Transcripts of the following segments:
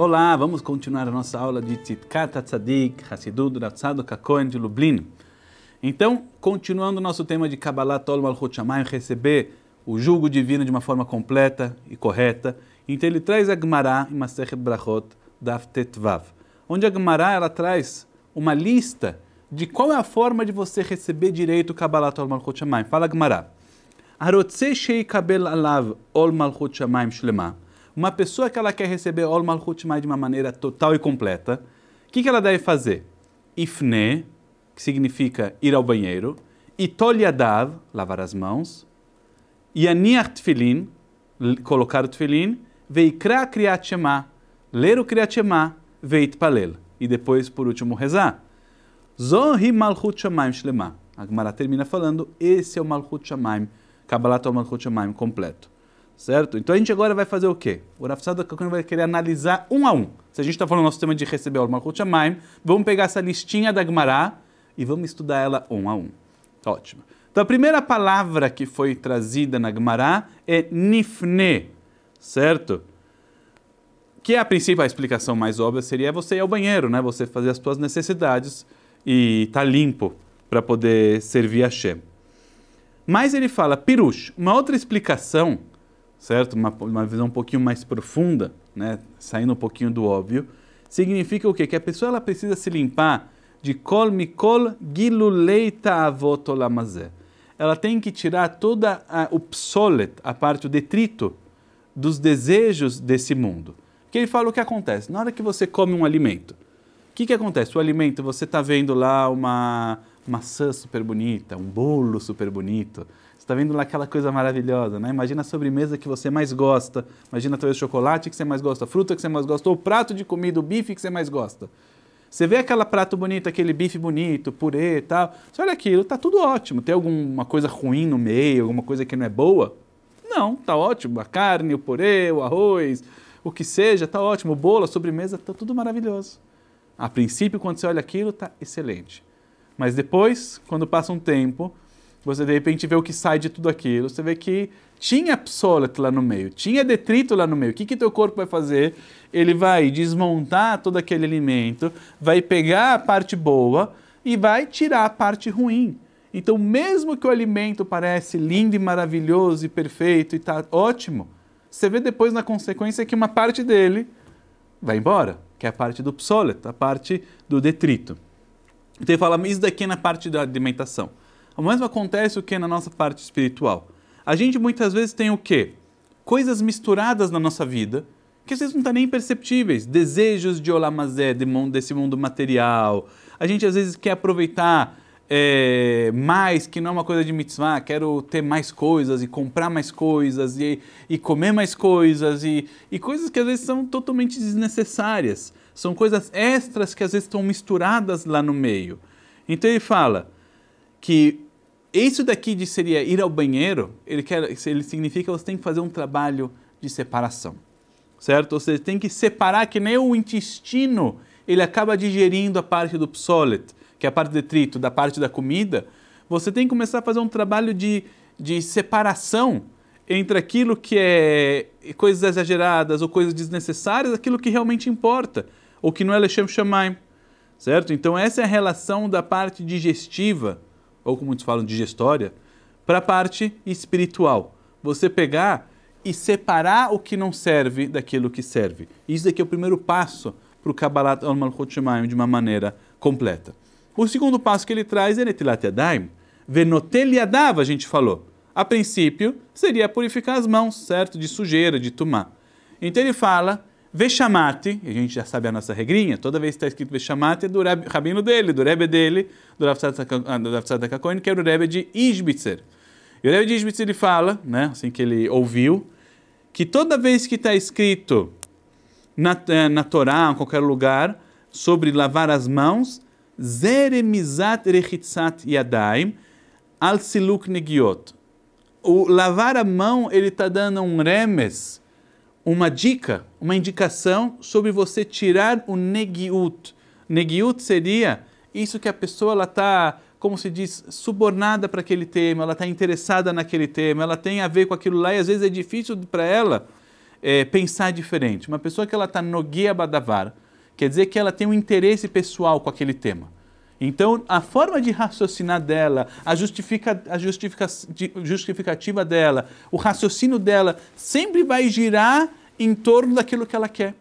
Olá, vamos continuar a nossa aula de Tzitkata Tzadik, Hassidut Ratzadok Kakoen de Lublin. Então, continuando o nosso tema de Kabbalah Tol Malchut Shamayim, receber o julgo divino de uma forma completa e correta, então ele traz a Gemara em Masechet Brachot Daf Tetvav, onde a Gemara ela traz uma lista de qual é a forma de você receber direito o Kabbalah Tol Malchut Shamayim. Fala Gemara. Arotze Shei Kabel Alav Ol Malchut Shamayim Shlema uma pessoa que ela quer receber Ol Malchut de uma maneira total e completa, o que, que ela deve fazer? Ifne, que significa ir ao banheiro, Itoliadav, lavar as mãos, Yaniach Tfilin, colocar o Tfilin, Veikra Kriyat Shema, ler o Kriyat Shema, Veit Palel, e depois, por último, rezar. Zohi Malchut Shemaim Shlema. A Gemara termina falando, esse é o Malchut Shemaim, Kabbalat é o Malchut Shemaim completo certo? Então a gente agora vai fazer o quê? O Rafsada Kakuni vai querer analisar um a um. Se a gente está falando do nosso tema de receber o Malchut vamos pegar essa listinha da Gmará e vamos estudar ela um a um. Tá ótimo. Então a primeira palavra que foi trazida na Gmará é nifne, certo? Que é a principal explicação mais óbvia seria você ir ao banheiro, né? Você fazer as suas necessidades e tá limpo para poder servir a Shem. Mas ele fala, pirush, uma outra explicação certo? Uma, uma visão um pouquinho mais profunda, né? Saindo um pouquinho do óbvio, significa o quê? Que a pessoa ela precisa se limpar de kol mikol giluleita avotolamazé. Ela tem que tirar toda a, o psolet, a parte, o detrito dos desejos desse mundo. Porque ele fala o que acontece. Na hora que você come um alimento, o que, que acontece? O alimento, você está vendo lá uma maçã super bonita, um bolo super bonito, está vendo lá aquela coisa maravilhosa, né? Imagina a sobremesa que você mais gosta, imagina talvez o chocolate que você mais gosta, a fruta que você mais gosta, ou o prato de comida, o bife que você mais gosta. Você vê aquele prato bonito, aquele bife bonito, purê e tal. Você olha aquilo, tá tudo ótimo. Tem alguma coisa ruim no meio, alguma coisa que não é boa? Não, tá ótimo. A carne, o purê, o arroz, o que seja, tá ótimo. O bolo, a sobremesa, tá tudo maravilhoso. A princípio, quando você olha aquilo, tá excelente. Mas depois, quando passa um tempo, você de repente vê o que sai de tudo aquilo, você vê que tinha psólito lá no meio, tinha detrito lá no meio. O que, que teu corpo vai fazer? Ele vai desmontar todo aquele alimento, vai pegar a parte boa e vai tirar a parte ruim. Então, mesmo que o alimento parece lindo e maravilhoso e perfeito e tá ótimo, você vê depois na consequência que uma parte dele vai embora, que é a parte do psólito, a parte do detrito. Então ele fala, isso daqui é na parte da alimentação. O mesmo acontece o que na nossa parte espiritual. A gente muitas vezes tem o quê? Coisas misturadas na nossa vida que às vezes não estão tá nem perceptíveis. Desejos de olamazé, de mundo, desse mundo material. A gente às vezes quer aproveitar é, mais, que não é uma coisa de mitzvah, quero ter mais coisas e comprar mais coisas e, e comer mais coisas e, e coisas que às vezes são totalmente desnecessárias. São coisas extras que às vezes estão misturadas lá no meio. Então ele fala que isso daqui de seria ir ao banheiro, ele, quer, ele significa que você tem que fazer um trabalho de separação, certo? Ou seja, tem que separar que nem o intestino, ele acaba digerindo a parte do psolet, que é a parte do detrito, da parte da comida. Você tem que começar a fazer um trabalho de, de separação entre aquilo que é coisas exageradas ou coisas desnecessárias, aquilo que realmente importa, ou que não é Lechem Shamaim, certo? Então essa é a relação da parte digestiva, ou como muitos falam, digestória, para a parte espiritual. Você pegar e separar o que não serve daquilo que serve. Isso daqui é o primeiro passo para o Kabbalat al Malchut de uma maneira completa. O segundo passo que ele traz é Netilat Yadaim. Venotel Yadav, a gente falou. A princípio, seria purificar as mãos, certo? De sujeira, de tumá. Então ele fala Vechamate, a gente já sabe a nossa regrinha, toda vez que está escrito Vechamate é do rabino dele, do Rebbe dele, do Rav Tzadok ah, HaKohen, que era o Rebbe de Isbitzer. E o Rebbe de Isbitzer ele fala, né, assim que ele ouviu, que toda vez que está escrito na, eh, na Torá, em qualquer lugar, sobre lavar as mãos, Zeremizat Rechitzat Yadaim Al Siluk Negiot. O lavar a mão, ele está dando um remes, uma dica, uma indicação sobre você tirar o negiut. Negiut seria isso que a pessoa ela está, como se diz, subornada para aquele tema, ela está interessada naquele tema, ela tem a ver com aquilo lá e às vezes é difícil para ela é, pensar diferente. Uma pessoa que ela está no guia badavar, quer dizer que ela tem um interesse pessoal com aquele tema. Então, a forma de raciocinar dela, a, justifica, a justifica, justificativa dela, o raciocínio dela, sempre vai girar em torno daquilo que ela quer.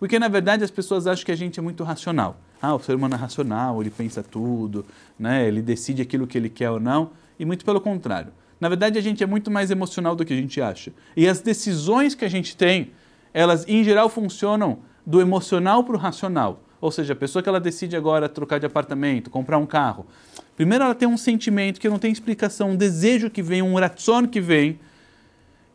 Porque, na verdade, as pessoas acham que a gente é muito racional. Ah, o ser humano é racional, ele pensa tudo, né? ele decide aquilo que ele quer ou não. E muito pelo contrário. Na verdade, a gente é muito mais emocional do que a gente acha. E as decisões que a gente tem, elas, em geral, funcionam do emocional para o racional ou seja, a pessoa que ela decide agora trocar de apartamento, comprar um carro, primeiro ela tem um sentimento que não tem explicação, um desejo que vem, um ratson que vem,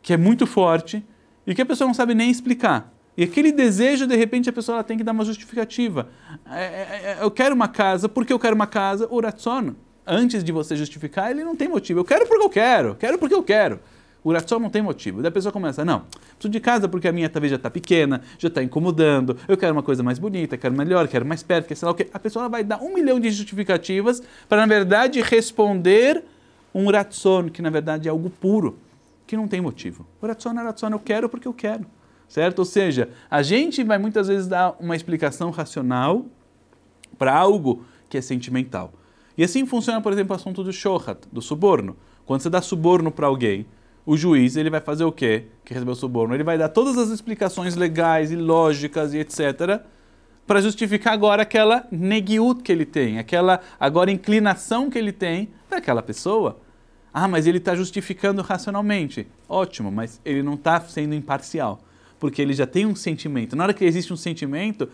que é muito forte e que a pessoa não sabe nem explicar. E aquele desejo, de repente, a pessoa ela tem que dar uma justificativa. É, é, é eu quero uma casa, porque eu quero uma casa, o ratson, antes de você justificar, ele não tem motivo. Eu quero porque eu quero, quero porque eu quero. O Ratzó não tem motivo. Daí a pessoa começa, não, preciso de casa porque a minha talvez já está pequena, já está incomodando, eu quero uma coisa mais bonita, quero melhor, quero mais perto, quer sei lá o quê. A pessoa vai dar um milhão de justificativas para, na verdade, responder um Ratzon, que na verdade é algo puro, que não tem motivo. O Ratzon é Ratzon, eu quero porque eu quero. Certo? Ou seja, a gente vai muitas vezes dar uma explicação racional para algo que é sentimental. E assim funciona, por exemplo, o assunto do shohat, do suborno. Quando você dá suborno para alguém, o juiz ele vai fazer o quê? Que recebeu o suborno? Ele vai dar todas as explicações legais e lógicas e etc. para justificar agora aquela negiut que ele tem, aquela agora inclinação que ele tem para aquela pessoa. Ah, mas ele está justificando racionalmente. Ótimo, mas ele não está sendo imparcial, porque ele já tem um sentimento. Na hora que existe um sentimento,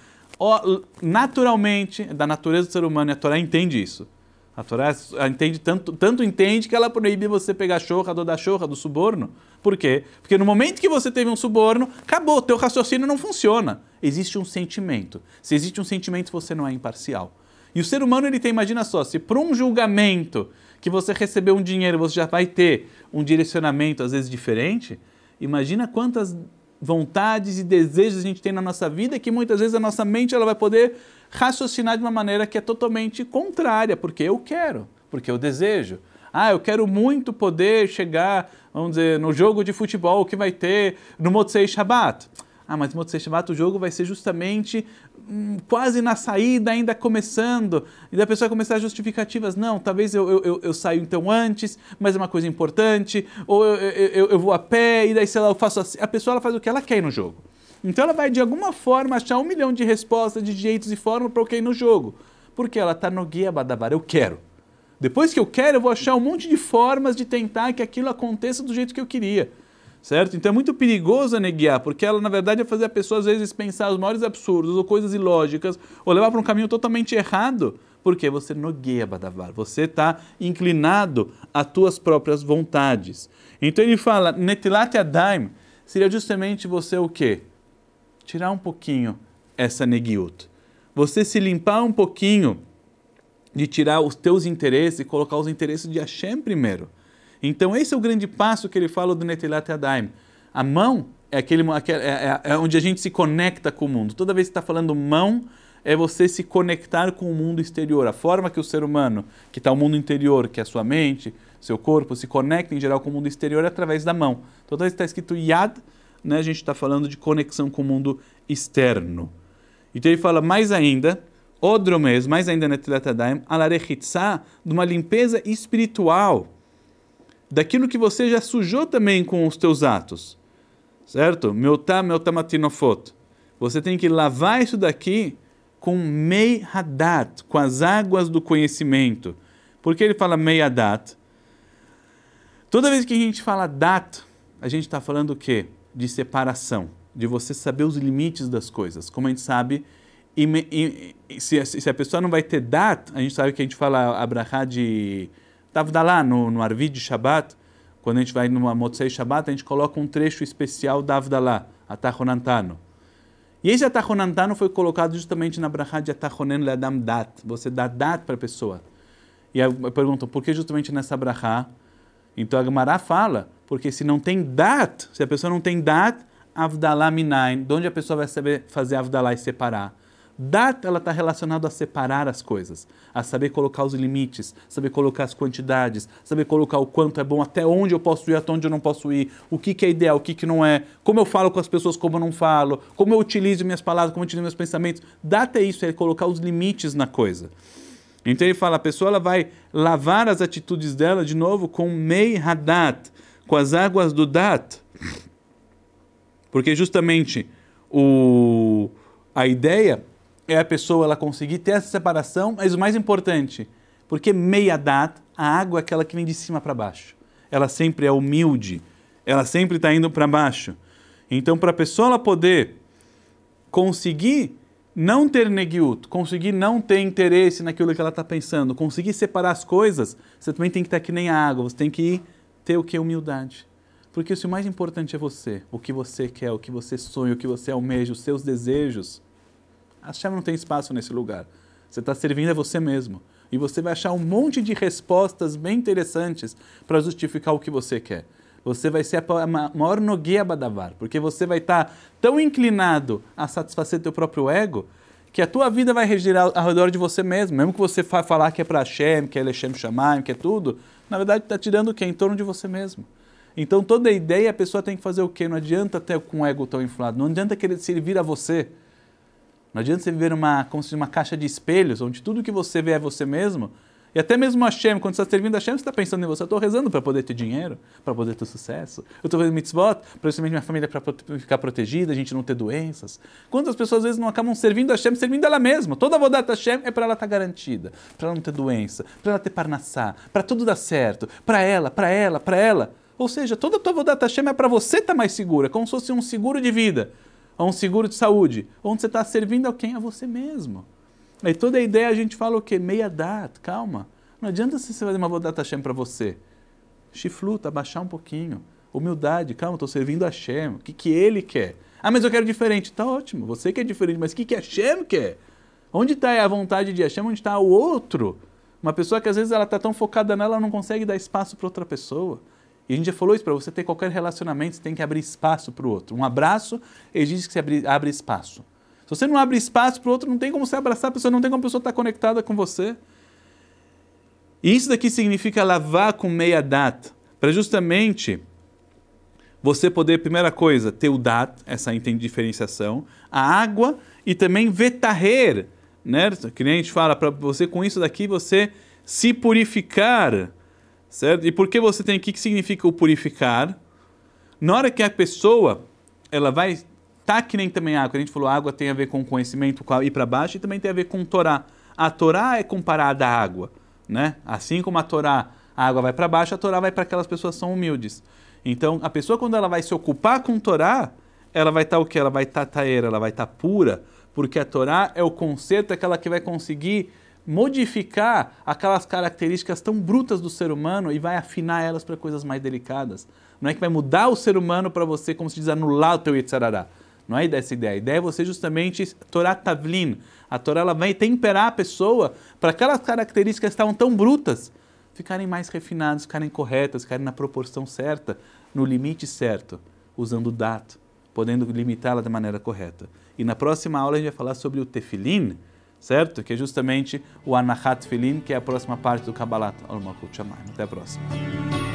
naturalmente, da natureza do ser humano, a Torá entende isso. A Torá entende tanto, tanto entende que ela proíbe você pegar chorra do da chorra, do suborno. Por quê? Porque no momento que você teve um suborno, acabou, teu raciocínio não funciona. Existe um sentimento. Se existe um sentimento, você não é imparcial. E o ser humano, ele tem, imagina só, se por um julgamento que você recebeu um dinheiro, você já vai ter um direcionamento, às vezes, diferente, imagina quantas vontades e desejos a gente tem na nossa vida que muitas vezes a nossa mente ela vai poder raciocinar de uma maneira que é totalmente contrária, porque eu quero, porque eu desejo. Ah, eu quero muito poder chegar, vamos dizer, no jogo de futebol que vai ter no Motsei Shabbat. Ah, mas Motsei Shabbat o jogo vai ser justamente hum, quase na saída, ainda começando. E da pessoa começar justificativas. Não, talvez eu, eu, eu, eu saio então antes, mas é uma coisa importante. Ou eu, eu, eu, vou a pé e daí, sei lá, eu faço assim. A pessoa ela faz o que ela quer no jogo. Então ela vai de alguma forma achar um milhão de respostas de jeitos e formas para o que no jogo. Porque ela está no guia Badavara, eu quero. Depois que eu quero, eu vou achar um monte de formas de tentar que aquilo aconteça do jeito que eu queria. Certo? Então é muito perigoso a neguiar, porque ela, na verdade, vai é fazer a pessoa, às vezes, pensar os maiores absurdos ou coisas ilógicas, ou levar para um caminho totalmente errado, porque você nogueia Badavar, você está inclinado às tuas próprias vontades. Então ele fala, Netilat Adaim, seria justamente você o quê? tirar um pouquinho essa neguiut. Você se limpar um pouquinho de tirar os teus interesses e colocar os interesses de Hashem primeiro. Então esse é o grande passo que ele fala do Netilat Adaim. A mão é, aquele, é, é, é onde a gente se conecta com o mundo. Toda vez que está falando mão, é você se conectar com o mundo exterior. A forma que o ser humano, que está o mundo interior, que é a sua mente, seu corpo, se conecta em geral com o mundo exterior é através da mão. Então, toda vez que está escrito Yad, né, a gente está falando de conexão com o mundo externo. Então ele fala mais ainda, outro mês, mais ainda na Tilatadaim, alarechitsa, de uma limpeza espiritual, daquilo que você já sujou também com os teus atos, certo? Meu tá, meu tamatinofot. Você tem que lavar isso daqui com mei hadat, com as águas do conhecimento. Por que ele fala mei hadat? Toda vez que a gente fala dat, a gente está falando o quê? de separação, de você saber os limites das coisas. Como a gente sabe, se, a pessoa não vai ter dat, a gente sabe que a gente fala abrahá de Tavdalá, no, no Arvi de Shabbat, quando a gente vai numa Motzei Shabbat, a gente coloca um trecho especial da Avdalá, Atahonantano. E esse Atahonantano foi colocado justamente na Brahá de Atahonen Leadam Dat. Você dá Dat para a pessoa. E aí perguntam, por que justamente nessa Brahá? Então a Gemara fala, porque se não tem dat, se a pessoa não tem dat, avdalah minain, de onde a pessoa vai saber fazer avdalah e separar? Dat, ela está relacionada a separar as coisas, a saber colocar os limites, saber colocar as quantidades, saber colocar o quanto é bom, até onde eu posso ir, até onde eu não posso ir, o que, que é ideal, o que, que não é, como eu falo com as pessoas, como eu não falo, como eu utilizo minhas palavras, como eu utilizo meus pensamentos. Dat é isso, é colocar os limites na coisa. Então ele fala, a pessoa ela vai lavar as atitudes dela de novo com mei hadat, com as águas do Dat. Porque justamente o, a ideia é a pessoa ela conseguir ter essa separação, mas o mais importante, porque meia Dat, a água é aquela que vem de cima para baixo. Ela sempre é humilde, ela sempre está indo para baixo. Então, para a pessoa ela poder conseguir não ter neguiut, conseguir não ter interesse naquilo que ela está pensando, conseguir separar as coisas, você também tem que estar tá que nem a água, você tem que ir ter o que? Humildade. Porque se o mais importante é você, o que você quer, o que você sonha, o que você almeja, os seus desejos, a chave não tem espaço nesse lugar. Você está servindo a você mesmo. E você vai achar um monte de respostas bem interessantes para justificar o que você quer. Você vai ser a maior nogueia badavar, porque você vai estar tá tão inclinado a satisfazer teu próprio ego que a tua vida vai regirar ao redor de você mesmo. Mesmo que você vá falar que é para Hashem, que é Lechem Shamayim, que é tudo, na verdade está tirando o quê? Em torno de você mesmo. Então toda a ideia a pessoa tem que fazer o quê? Não adianta ter com o ego tão inflado, não adianta querer servir a você. Não adianta você viver uma, como se uma caixa de espelhos, onde tudo que você vê é você mesmo, e até mesmo a Hashem, quando você está servindo a Hashem, você está pensando em você. Eu estou rezando para poder ter dinheiro, para poder ter sucesso. Eu estou fazendo mitzvot, principalmente minha família para ficar protegida, a gente não ter doenças. Quantas pessoas às vezes não acabam servindo a Hashem, servindo ela mesma? Toda a vodata Hashem é para ela estar tá garantida, para ela não ter doença, para ela ter parnassá, para tudo dar certo, para ela, para ela, para ela. Ou seja, toda a tua vodata Hashem é para você estar tá mais segura, como se fosse um seguro de vida, ou um seguro de saúde, onde você está servindo a quem? A você mesmo. Aí toda a ideia a gente fala o quê? Meia data, calma. Não adianta você fazer uma data Hashem para você. Chifluta, tá, abaixar um pouquinho. Humildade, calma, estou servindo a Hashem. O que, que ele quer? Ah, mas eu quero diferente. Tá ótimo, você quer é diferente, mas o que, que Hashem quer? Onde está a vontade de Hashem? Onde está o outro? Uma pessoa que às vezes ela está tão focada nela, ela não consegue dar espaço para outra pessoa. E a gente já falou isso, para você ter qualquer relacionamento, você tem que abrir espaço para o outro. Um abraço exige que você abra espaço. Se você não abre espaço para o outro, não tem como se abraçar a pessoa, não tem como a pessoa estar tá conectada com você. E isso daqui significa lavar com meia data, para justamente você poder, primeira coisa, ter o dat, essa diferenciação, a água e também vetarrer, né? Que nem a gente fala, para você com isso daqui você se purificar, certo? E por que você tem aqui que significa o purificar? Na hora que a pessoa ela vai Tá que nem também água. Ah, a gente falou água tem a ver com conhecimento, com ir para baixo, e também tem a ver com Torá. A Torá é comparada à água, né? Assim como a Torá, a água vai para baixo, a Torá vai para aquelas pessoas que são humildes. Então, a pessoa quando ela vai se ocupar com Torá, ela vai estar tá o que? Ela vai estar tá taera, ela vai estar tá pura, porque a Torá é o conceito, é aquela que vai conseguir modificar aquelas características tão brutas do ser humano e vai afinar elas para coisas mais delicadas. Não é que vai mudar o ser humano para você, como se diz, anular o teu Yetzirará não é essa ideia. A ideia é você justamente Torá Tavlin. A Torá ela vai temperar a pessoa para aquelas características que estavam tão brutas ficarem mais refinadas, ficarem corretas, ficarem na proporção certa, no limite certo, usando o dato, podendo limitá-la da maneira correta. E na próxima aula a gente vai falar sobre o tefilin, certo? Que é justamente o anahat filin, que é a próxima parte do Kabbalat al-Malkut Até a próxima.